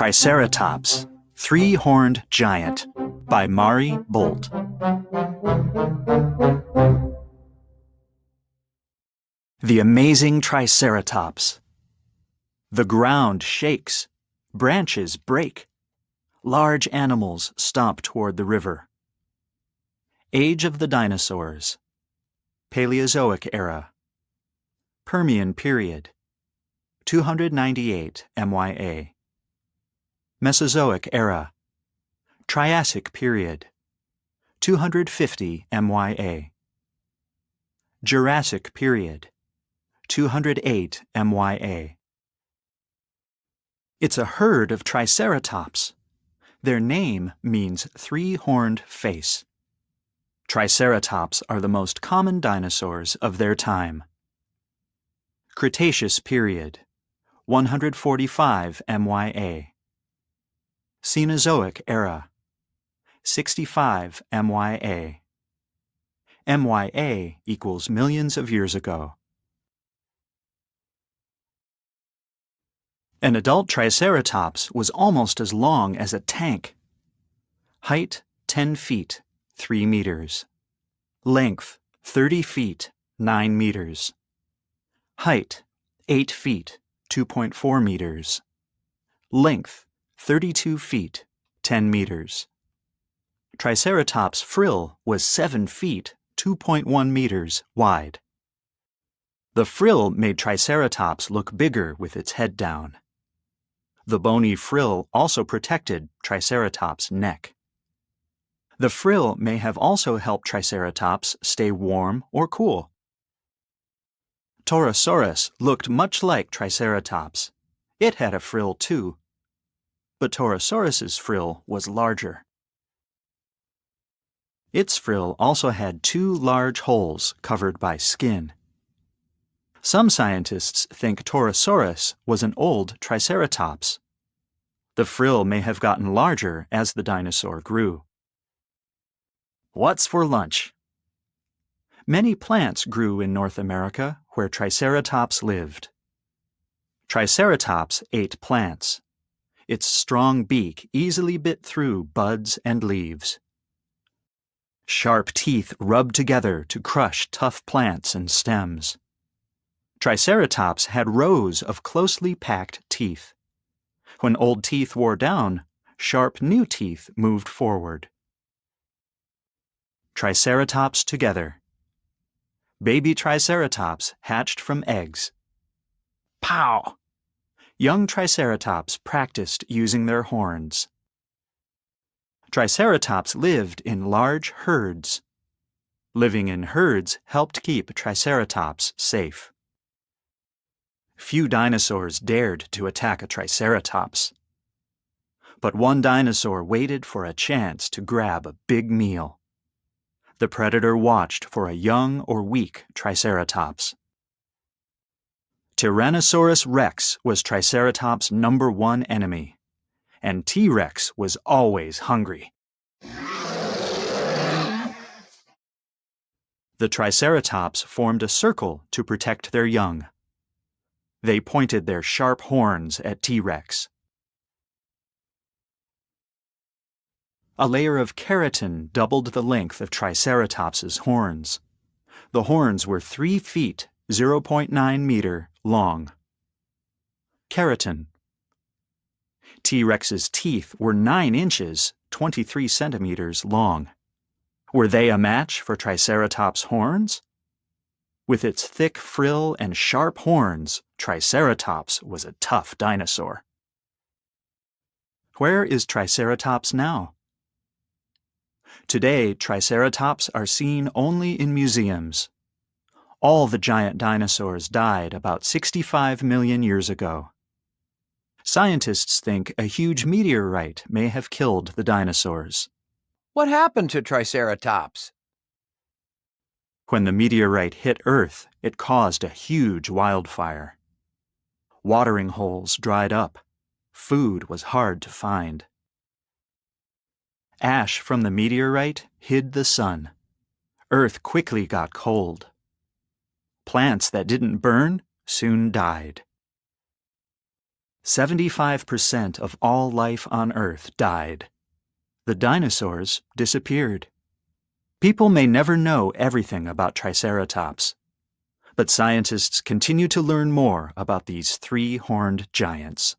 Triceratops, Three-Horned Giant by Mari Bolt. The Amazing Triceratops The ground shakes, branches break, large animals stomp toward the river. Age of the Dinosaurs Paleozoic Era Permian Period 298 MYA Mesozoic Era, Triassic Period, 250 MYA, Jurassic Period, 208 MYA. It's a herd of Triceratops. Their name means three-horned face. Triceratops are the most common dinosaurs of their time. Cretaceous Period, 145 MYA. Cenozoic era 65 MYA MYA equals millions of years ago. An adult Triceratops was almost as long as a tank. Height 10 feet, 3 meters. Length 30 feet, 9 meters. Height 8 feet, 2.4 meters. Length 32 feet, 10 meters. Triceratops' frill was 7 feet, 2.1 meters, wide. The frill made Triceratops look bigger with its head down. The bony frill also protected Triceratops' neck. The frill may have also helped Triceratops stay warm or cool. Torosaurus looked much like Triceratops. It had a frill too, but Torosaurus's frill was larger. Its frill also had two large holes covered by skin. Some scientists think Torosaurus was an old Triceratops. The frill may have gotten larger as the dinosaur grew. What's for lunch? Many plants grew in North America where Triceratops lived. Triceratops ate plants. Its strong beak easily bit through buds and leaves. Sharp teeth rubbed together to crush tough plants and stems. Triceratops had rows of closely packed teeth. When old teeth wore down, sharp new teeth moved forward. Triceratops together. Baby Triceratops hatched from eggs. Pow! young Triceratops practiced using their horns. Triceratops lived in large herds. Living in herds helped keep Triceratops safe. Few dinosaurs dared to attack a Triceratops. But one dinosaur waited for a chance to grab a big meal. The predator watched for a young or weak Triceratops. Tyrannosaurus rex was Triceratops' number one enemy, and T Rex was always hungry. The Triceratops formed a circle to protect their young. They pointed their sharp horns at T Rex. A layer of keratin doubled the length of Triceratops' horns. The horns were 3 feet 0.9 meter long. Keratin. T. rex's teeth were 9 inches, 23 centimeters long. Were they a match for Triceratops' horns? With its thick frill and sharp horns, Triceratops was a tough dinosaur. Where is Triceratops now? Today, Triceratops are seen only in museums. All the giant dinosaurs died about 65 million years ago. Scientists think a huge meteorite may have killed the dinosaurs. What happened to Triceratops? When the meteorite hit Earth, it caused a huge wildfire. Watering holes dried up. Food was hard to find. Ash from the meteorite hid the sun. Earth quickly got cold. Plants that didn't burn soon died. 75% of all life on Earth died. The dinosaurs disappeared. People may never know everything about Triceratops, but scientists continue to learn more about these three horned giants.